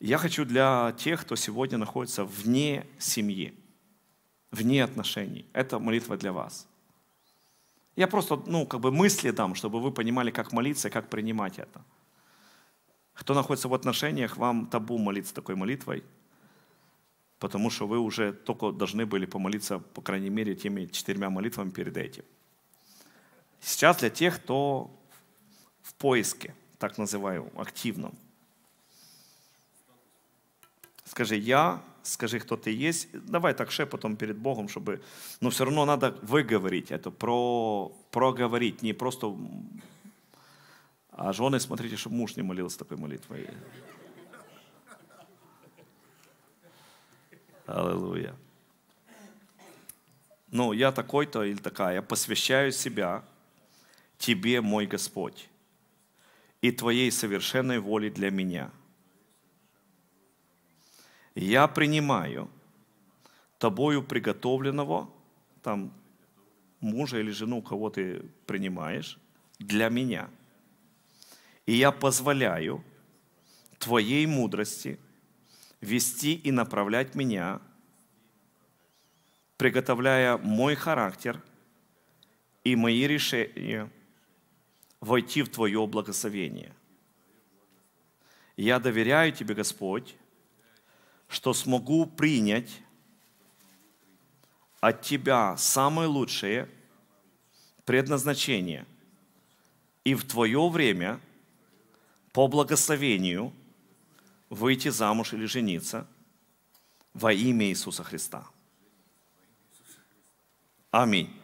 Я хочу для тех, кто сегодня находится вне семьи, вне отношений. Это молитва для вас. Я просто, ну, как бы мысли дам, чтобы вы понимали, как молиться и как принимать это. Кто находится в отношениях, вам табу молиться такой молитвой, потому что вы уже только должны были помолиться, по крайней мере, теми четырьмя молитвами перед этим. Сейчас для тех, кто в поиске, так называю, активном – Скажи я, скажи, кто ты есть. Давай так шепотом перед Богом, чтобы... Но ну, все равно надо выговорить это, про, проговорить, не просто... А жены, смотрите, чтобы муж не молился такой молитвой. Аллилуйя. Ну, я такой-то или такая, я посвящаю себя Тебе, мой Господь, и Твоей совершенной воле для меня – я принимаю тобою приготовленного, там, мужа или жену, кого ты принимаешь, для меня. И я позволяю твоей мудрости вести и направлять меня, приготовляя мой характер и мои решения войти в Твое благословение. Я доверяю Тебе, Господь, что смогу принять от Тебя самое лучшее предназначение и в Твое время по благословению выйти замуж или жениться во имя Иисуса Христа. Аминь.